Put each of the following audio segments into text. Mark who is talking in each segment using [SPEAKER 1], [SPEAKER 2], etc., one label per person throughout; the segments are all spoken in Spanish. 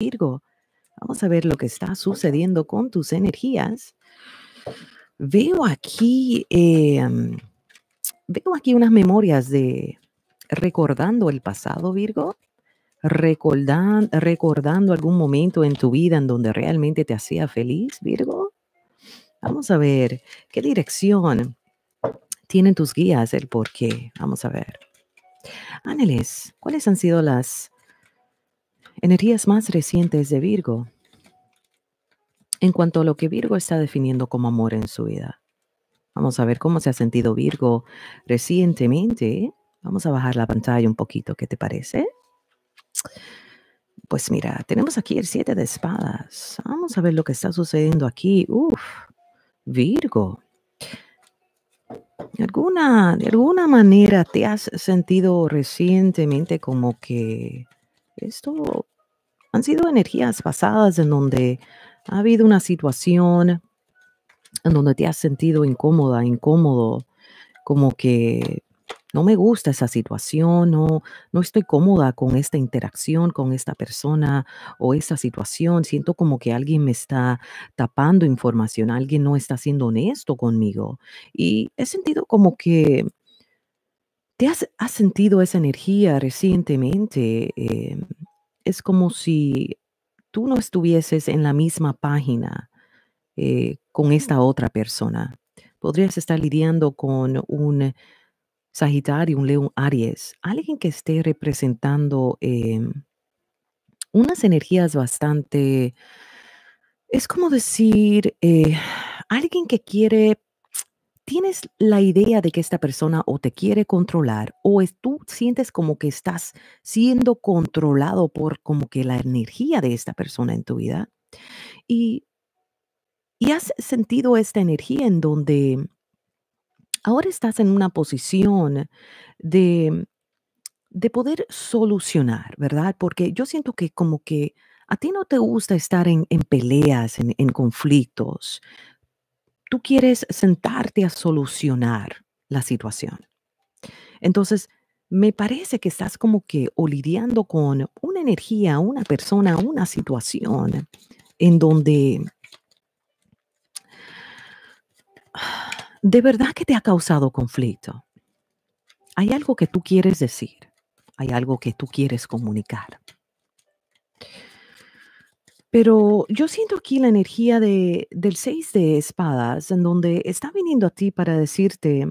[SPEAKER 1] Virgo, vamos a ver lo que está sucediendo con tus energías. Veo aquí, em, veo aquí unas memorias de recordando el pasado, Virgo, recordando algún momento en tu vida en donde realmente te hacía feliz, Virgo. Vamos a ver qué dirección tienen tus guías, el por qué. Vamos a ver. Ángeles, ¿cuáles han sido las Energías más recientes de Virgo. En cuanto a lo que Virgo está definiendo como amor en su vida. Vamos a ver cómo se ha sentido Virgo recientemente. Vamos a bajar la pantalla un poquito, ¿qué te parece? Pues mira, tenemos aquí el siete de espadas. Vamos a ver lo que está sucediendo aquí. Uf, Virgo. Alguna, de alguna manera te has sentido recientemente como que esto han sido energías pasadas en donde ha habido una situación en donde te has sentido incómoda, incómodo, como que no me gusta esa situación, no, no estoy cómoda con esta interacción con esta persona o esta situación, siento como que alguien me está tapando información, alguien no está siendo honesto conmigo. Y he sentido como que te has, sentido esa energía recientemente. Em, es como si tú no estuvieses en la misma página eh, con esta otra persona. Podrías estar lidiando con un Sagitario, un León Aries, alguien que esté representando em, unas energías bastante, es como decir, eh, alguien que quiere tienes la idea de que esta persona o te quiere controlar o es, tú sientes como que estás siendo controlado por como que la energía de esta persona en tu vida y, y has sentido esta energía en donde ahora estás en una posición de, de poder solucionar, ¿verdad? Porque yo siento que como que a ti no te gusta estar en, en peleas, en, en conflictos, tú quieres sentarte a solucionar la situación. Entonces, me parece que estás como que o lidiando con una energía, una persona, una situación en donde de verdad que te ha causado conflicto. Hay algo que tú quieres decir, hay algo que tú quieres comunicar. Pero yo siento aquí la energía del seis de espadas, en donde está viniendo a ti para decirte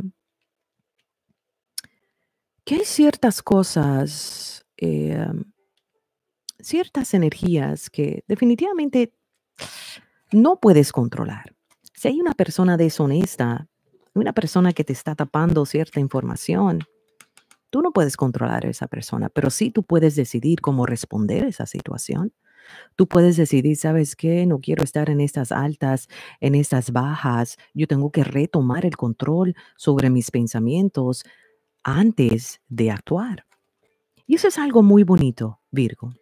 [SPEAKER 1] que hay ciertas cosas, em, ciertas energías que definitivamente no puedes controlar. Si hay una persona deshonesta, una persona que te está tapando cierta información, tú no puedes controlar a esa persona, pero sí tú puedes decidir cómo responder a esa situación. Tú puedes decidir, ¿sabes qué? No quiero estar en estas altas, en estas bajas. Yo tengo que retomar el control sobre mis pensamientos antes de actuar. Y eso es algo muy bonito, Virgo.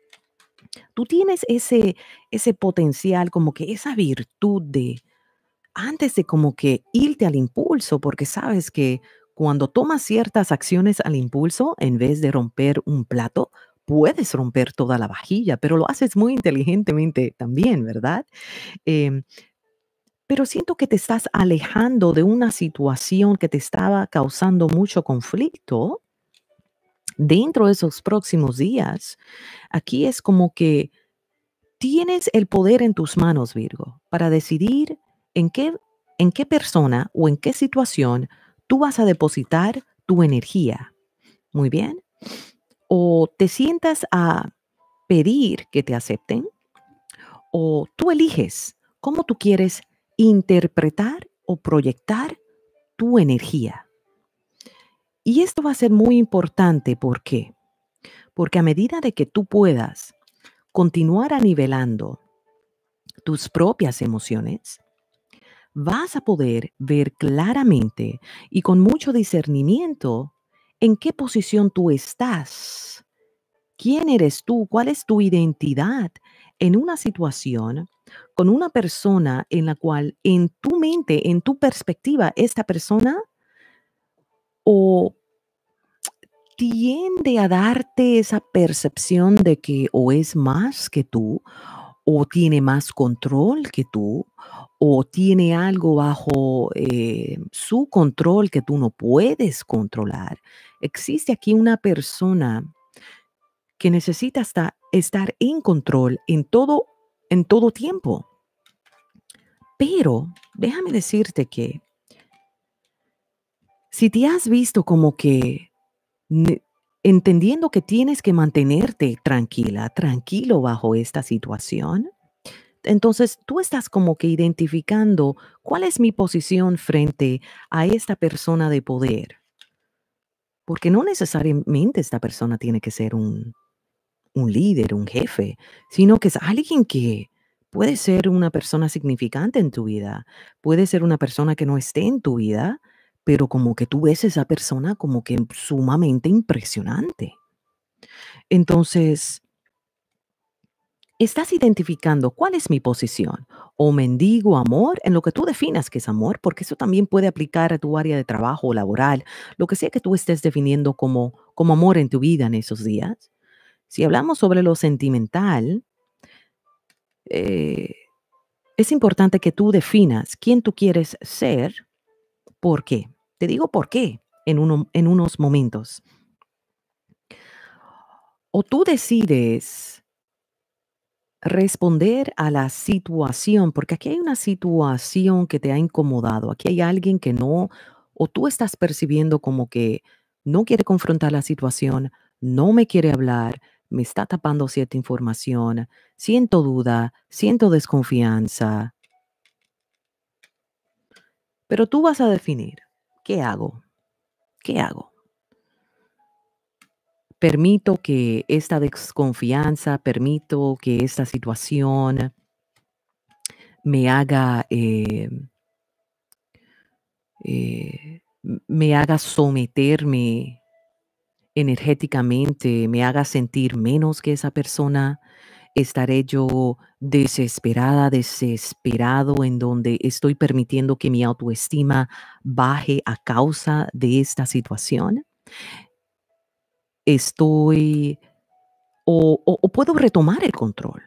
[SPEAKER 1] Tú tienes ese, ese potencial, como que esa virtud de, antes de como que irte al impulso, porque sabes que cuando tomas ciertas acciones al impulso, en vez de romper un plato, puedes romper toda la vajilla, pero lo haces muy inteligentemente también, ¿verdad? Em, pero siento que te estás alejando de una situación que te estaba causando mucho conflicto dentro de esos próximos días. Aquí es como que tienes el poder en tus manos, Virgo, para decidir en qué, en qué persona o en qué situación tú vas a depositar tu energía. Muy bien o te sientas a pedir que te acepten, o tú eliges cómo tú quieres interpretar o proyectar tu energía. Y esto va a ser muy importante, ¿por qué? Porque a medida de que tú puedas continuar anivelando tus propias emociones, vas a poder ver claramente y con mucho discernimiento en qué posición tú estás, quién eres tú, cuál es tu identidad en una situación con una persona en la cual en tu mente, en tu perspectiva, esta persona o tiende a darte esa percepción de que o es más que tú o tiene más control que tú, o tiene algo bajo eh, su control que tú no puedes controlar. Existe aquí una persona que necesita estar en control en todo, en todo tiempo. Pero déjame decirte que si te has visto como que entendiendo que tienes que mantenerte tranquila, tranquilo bajo esta situación. Entonces, tú estás como que identificando cuál es mi posición frente a esta persona de poder. Porque no necesariamente esta persona tiene que ser un, líder, un jefe, sino que es alguien que puede ser una persona significante en tu vida, puede ser una persona que no esté en tu vida, pero como que tú ves esa persona como que sumamente impresionante. Entonces, estás identificando cuál es mi posición o mendigo amor en lo que tú definas que es amor, porque eso también puede aplicar a tu área de trabajo laboral, lo que sea que tú estés definiendo como, como amor en tu vida en esos días. Si hablamos sobre lo sentimental, eh, es importante que tú definas quién tú quieres ser, por qué. Te digo por qué en, unos momentos. O tú decides responder a la situación, porque aquí hay una situación que te ha incomodado, aquí hay alguien que no, o tú estás percibiendo como que no quiere confrontar la situación, no me quiere hablar, me está tapando cierta información, siento duda, siento desconfianza. Pero tú vas a definir ¿qué hago? ¿Qué hago? Permito que esta desconfianza, permito que esta situación me haga, eh, eh, me haga someterme energéticamente, me haga sentir menos que esa persona, estaré yo desesperada, desesperado, en donde estoy permitiendo que mi autoestima baje a causa de esta situación? Estoy, o, puedo retomar el control,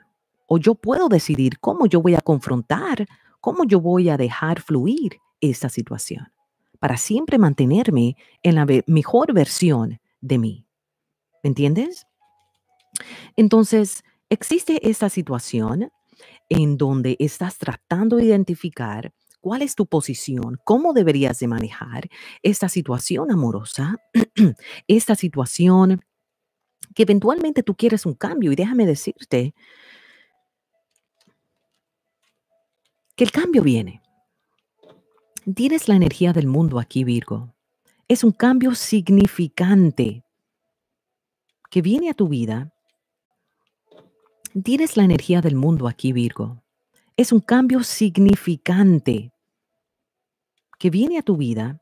[SPEAKER 1] o yo puedo decidir cómo yo voy a confrontar, cómo yo voy a dejar fluir esta situación para siempre mantenerme en la mejor versión de mí. ¿Me entiendes? Entonces, Existe esta situación en donde estás tratando de identificar cuál es tu posición, cómo deberías de manejar esta situación amorosa, esta situación que eventualmente tú quieres un cambio y déjame decirte que el cambio viene. Tienes la energía del mundo aquí, Virgo. Es un cambio significante que viene a tu vida Tienes la energía del mundo aquí, Virgo. Es un cambio significante que viene a tu vida.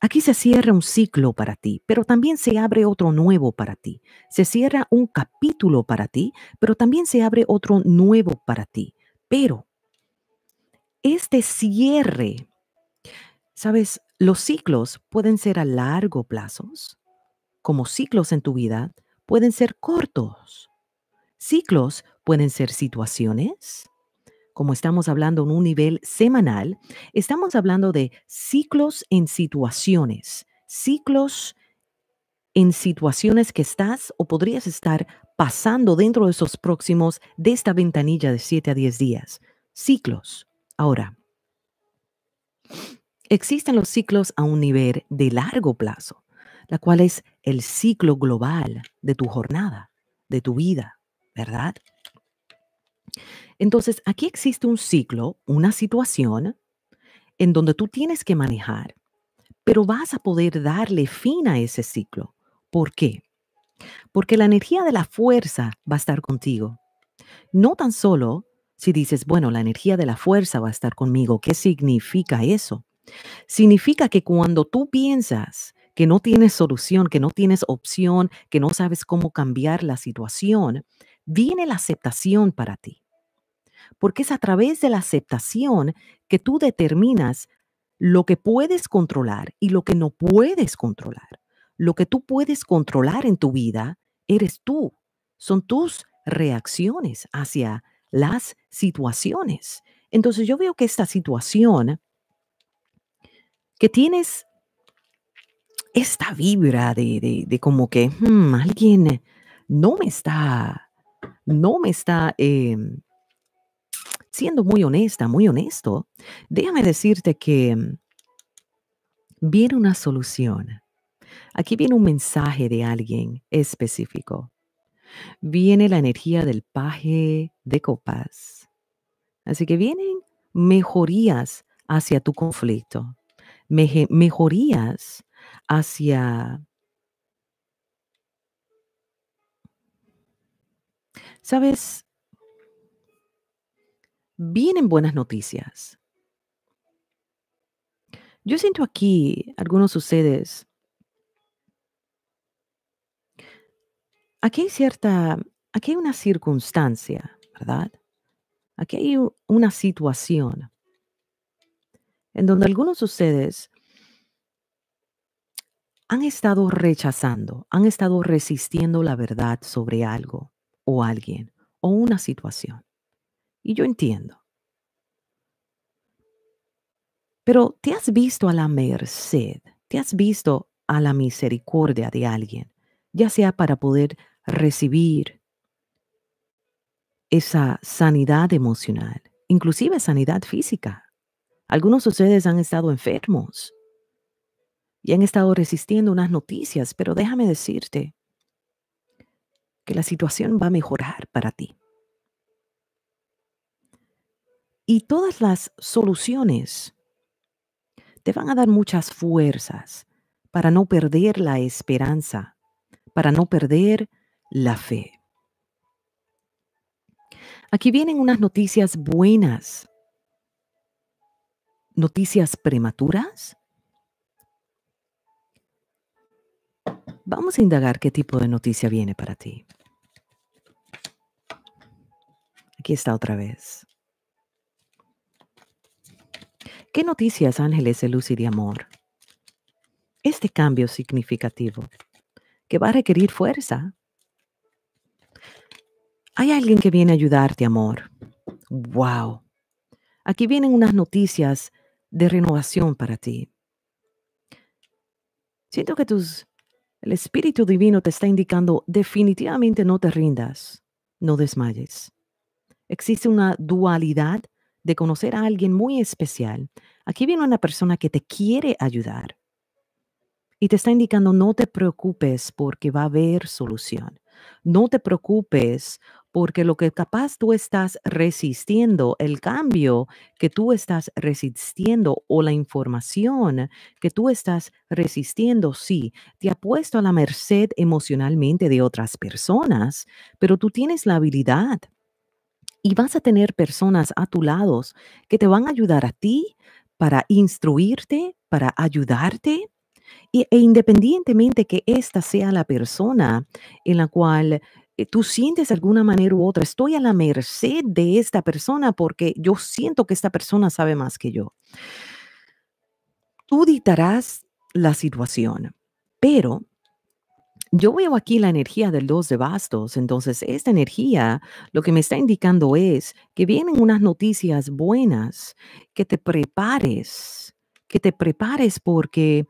[SPEAKER 1] Aquí se cierra un ciclo para ti, pero también se abre otro nuevo para ti. Se cierra un capítulo para ti, pero también se abre otro nuevo para ti. Pero este cierre, sabes, los ciclos pueden ser a largo plazos, como ciclos en tu vida, pueden ser cortos, Ciclos pueden ser situaciones. Como estamos hablando en un nivel semanal, estamos hablando de ciclos en situaciones, ciclos en situaciones que estás o podrías estar pasando dentro de esos próximos, de esta ventanilla de 7 a 10 días. Ciclos. Ahora, existen los ciclos a un nivel de largo plazo, la cual es el ciclo global de tu jornada, de tu vida. ¿verdad? Entonces, aquí existe un ciclo, una situación en donde tú tienes que manejar, pero vas a poder darle fin a ese ciclo. ¿Por qué? Porque la energía de la fuerza va a estar contigo. No tan solo si dices, bueno, la energía de la fuerza va a estar conmigo. ¿Qué significa eso? Significa que cuando tú piensas que no tienes solución, que no tienes opción, que no sabes cómo cambiar la situación, viene la aceptación para ti. Porque es a través de la aceptación que tú determinas lo que puedes controlar y lo que no puedes controlar. Lo que tú puedes controlar en tu vida eres tú, son tus reacciones hacia las situaciones. Entonces yo veo que esta situación que tienes esta vibra de, como que hmm, alguien no me está no me está em, siendo muy honesta, muy honesto, déjame decirte que em, viene una solución. Aquí viene un mensaje de alguien específico. Viene la energía del paje de copas. Así que vienen mejorías hacia tu conflicto, mejorías hacia Sabes, vienen buenas noticias. Yo siento aquí algunos ustedes. Aquí hay cierta, aquí hay una circunstancia, ¿verdad? Aquí hay una situación en donde algunos ustedes han estado rechazando, han estado resistiendo la verdad sobre algo o alguien o una situación. Y yo entiendo. Pero te has visto a la merced, te has visto a la misericordia de alguien, ya sea para poder recibir esa sanidad emocional, inclusive sanidad física. Algunos de ustedes han estado enfermos y han estado resistiendo unas noticias, pero déjame decirte que la situación va a mejorar para ti. Y todas las soluciones te van a dar muchas fuerzas para no perder la esperanza, para no perder la fe. Aquí vienen unas noticias buenas. Noticias prematuras Vamos a indagar qué tipo de noticia viene para ti. Aquí está otra vez. ¿Qué noticias, ángeles de luz y de amor? Este cambio significativo que va a requerir fuerza. Hay alguien que viene a ayudarte, amor. ¡Wow! Aquí vienen unas noticias de renovación para ti. Siento que tus el Espíritu Divino te está indicando definitivamente no te rindas, no desmayes. Existe una dualidad de conocer a alguien muy especial. Aquí viene una persona que te quiere ayudar y te está indicando no te preocupes porque va a haber solución. No te preocupes porque lo que capaz tú estás resistiendo, el cambio que tú estás resistiendo o la información que tú estás resistiendo, sí, te ha puesto a la merced emocionalmente de otras personas, pero tú tienes la habilidad y vas a tener personas a tu lado que te van a ayudar a ti para instruirte, para ayudarte, e independientemente que esta sea la persona en la cual eh, tú sientes de alguna manera u otra, estoy a la merced de esta persona porque yo siento que esta persona sabe más que yo. Tú dictarás la situación, pero yo veo aquí la energía del 2 de bastos, entonces esta energía lo que me está indicando es que vienen unas noticias buenas, que te prepares, que te prepares porque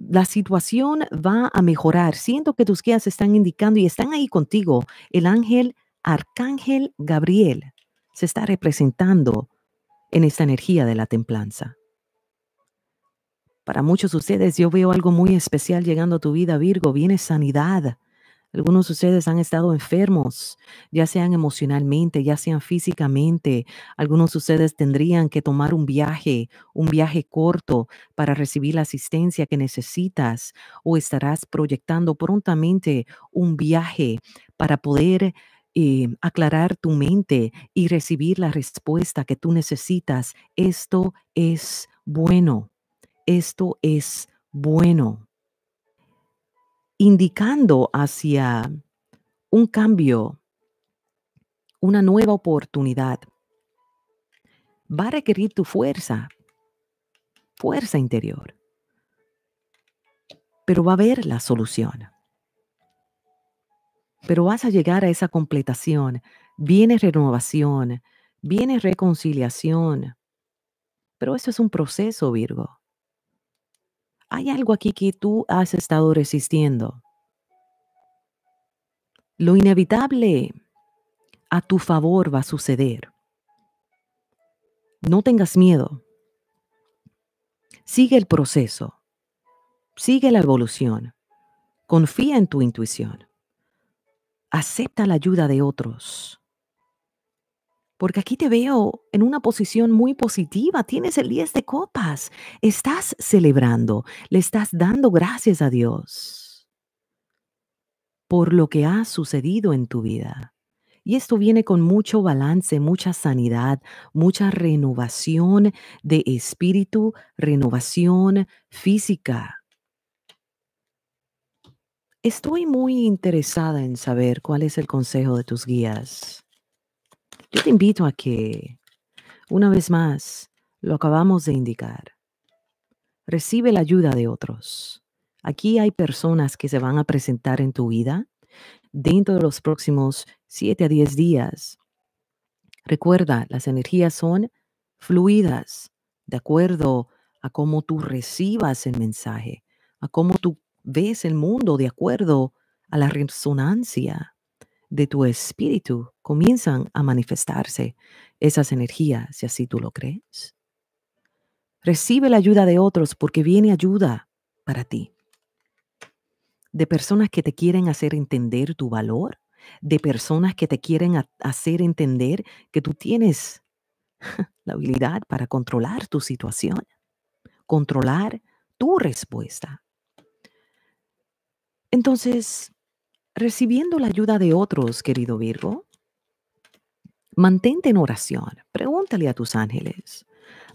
[SPEAKER 1] la situación va a mejorar. Siento que tus guías están indicando y están ahí contigo. El ángel Arcángel Gabriel se está representando en esta energía de la templanza. Para muchos de ustedes yo veo algo muy especial llegando a tu vida, Virgo. Viene sanidad, algunos de ustedes han estado enfermos, ya sean emocionalmente, ya sean físicamente. Algunos de ustedes tendrían que tomar un viaje, un viaje corto para recibir la asistencia que necesitas o estarás proyectando prontamente un viaje para poder eh, aclarar tu mente y recibir la respuesta que tú necesitas. Esto es bueno. Esto es bueno indicando hacia un cambio, una nueva oportunidad, va a requerir tu fuerza, fuerza interior. Pero va a haber la solución. Pero vas a llegar a esa completación. Viene renovación, viene reconciliación. Pero eso es un proceso, Virgo hay algo aquí que tú has estado resistiendo. Lo inevitable a tu favor va a suceder. No tengas miedo. Sigue el proceso. Sigue la evolución. Confía en tu intuición. Acepta la ayuda de otros. Porque aquí te veo en una posición muy positiva. Tienes el 10 de copas. Estás celebrando. Le estás dando gracias a Dios por lo que ha sucedido en tu vida. Y esto viene con mucho balance, mucha sanidad, mucha renovación de espíritu, renovación física. Estoy muy interesada en saber cuál es el consejo de tus guías yo te invito a que, una vez más, lo acabamos de indicar, recibe la ayuda de otros. Aquí hay personas que se van a presentar en tu vida dentro de los próximos 7 a 10 días. Recuerda, las energías son fluidas de acuerdo a cómo tú recibas el mensaje, a cómo tú ves el mundo de acuerdo a la resonancia de tu espíritu comienzan a manifestarse esas energías, si así tú lo crees. Recibe la ayuda de otros porque viene ayuda para ti. De personas que te quieren hacer entender tu valor, de personas que te quieren hacer entender que tú tienes la habilidad para controlar tu situación, controlar tu respuesta. Entonces, recibiendo la ayuda de otros, querido Virgo. Mantente en oración, pregúntale a tus ángeles,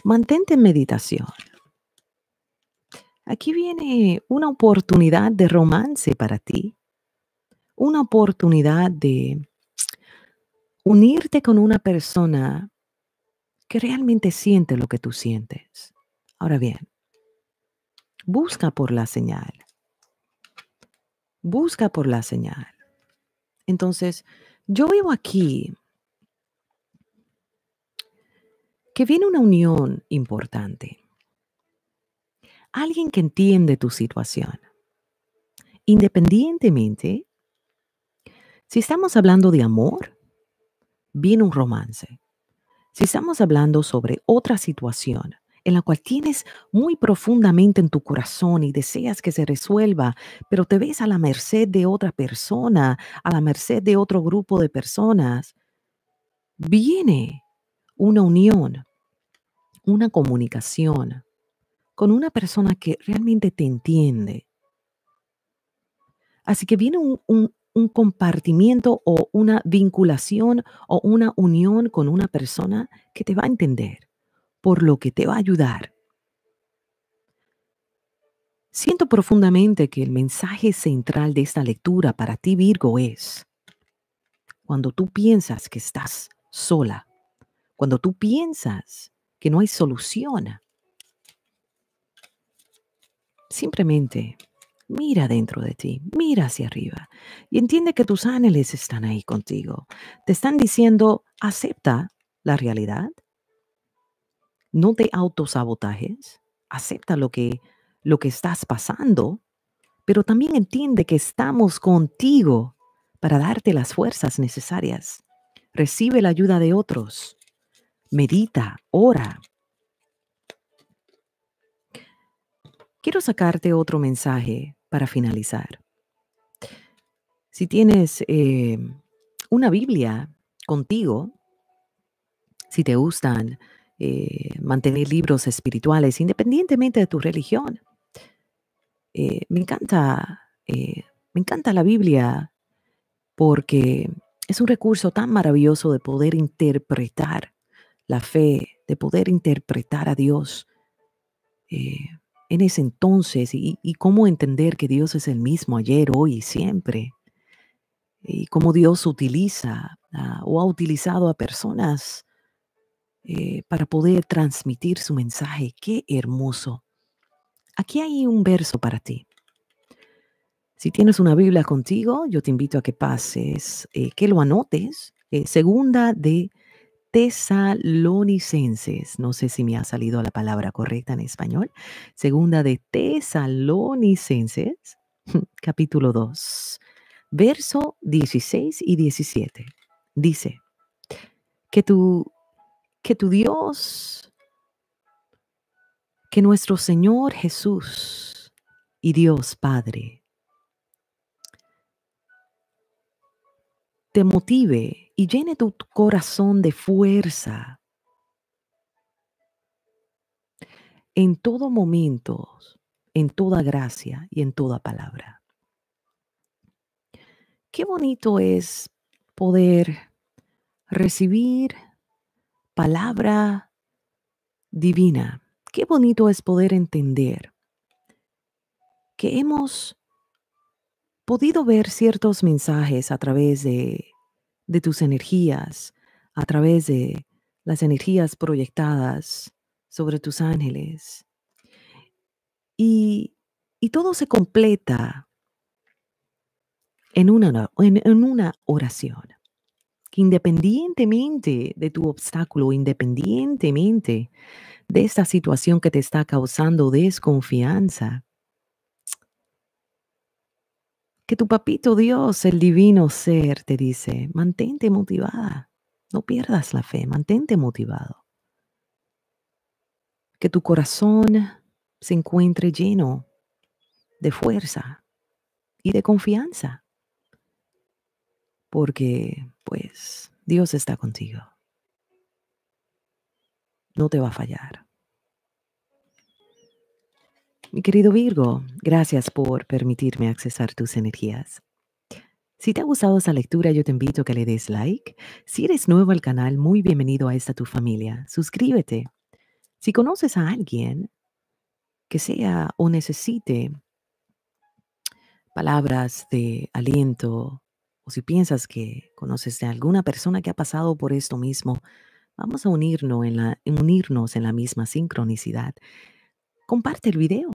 [SPEAKER 1] mantente en meditación. Aquí viene una oportunidad de romance para ti, una oportunidad de unirte con una persona que realmente siente lo que tú sientes. Ahora bien, busca por la señal. Busca por la señal. Entonces, yo veo aquí que viene una unión importante. Alguien que entiende tu situación. Independientemente, si estamos hablando de amor, viene un romance. Si estamos hablando sobre otra situación, en la cual tienes muy profundamente en tu corazón y deseas que se resuelva, pero te ves a la merced de otra persona, a la merced de otro grupo de personas, viene una unión, una comunicación con una persona que realmente te entiende. Así que viene un, un compartimiento o una vinculación o una unión con una persona que te va a entender por lo que te va a ayudar. Siento profundamente que el mensaje central de esta lectura para ti, Virgo, es cuando tú piensas que estás sola, cuando tú piensas que no hay solución, simplemente mira dentro de ti, mira hacia arriba y entiende que tus ángeles están ahí contigo. Te están diciendo, acepta la realidad, no te autosabotajes, acepta lo que, lo que estás pasando, pero también entiende que estamos contigo para darte las fuerzas necesarias. Recibe la ayuda de otros. Medita, ora. Quiero sacarte otro mensaje para finalizar. Si tienes eh, una Biblia contigo, si te gustan eh, mantener libros espirituales, independientemente de tu religión. Eh, me encanta, eh, me encanta la Biblia porque es un recurso tan maravilloso de poder interpretar la fe, de poder interpretar a Dios en ese entonces y, cómo entender que Dios es el mismo ayer, hoy y siempre y cómo Dios utiliza o ha utilizado a personas eh, para poder transmitir su mensaje. Qué hermoso. Aquí hay un verso para ti. Si tienes una Biblia contigo, yo te invito a que pases, eh, que lo anotes. Eh, segunda de Tesalonicenses. No sé si me ha salido la palabra correcta en español. Segunda de Tesalonicenses, capítulo 2, verso 16 y 17. Dice, que tu que tu Dios, que nuestro Señor Jesús y Dios Padre te motive y llene tu corazón de fuerza en todo momento, en toda gracia y en toda palabra. Qué bonito es poder recibir palabra divina. Qué bonito es poder entender que hemos podido ver ciertos mensajes a través de, tus energías, a través de las energías proyectadas sobre tus ángeles. Y, todo se completa en una, en, en una oración independientemente de tu obstáculo, independientemente de esta situación que te está causando desconfianza, que tu papito Dios, el divino ser, te dice, mantente motivada, no pierdas la fe, mantente motivado. Que tu corazón se encuentre lleno de fuerza y de confianza porque pues Dios está contigo. No te va a fallar. Mi querido Virgo, gracias por permitirme accesar tus energías. Si te ha gustado esta lectura, yo te invito a que le des like. Si eres nuevo al canal, muy bienvenido a esta tu familia. Suscríbete. Si conoces a alguien que sea o necesite palabras de aliento, o si piensas que conoces a alguna persona que ha pasado por esto mismo, vamos a unirnos en la, unirnos en la misma sincronicidad. Comparte el video,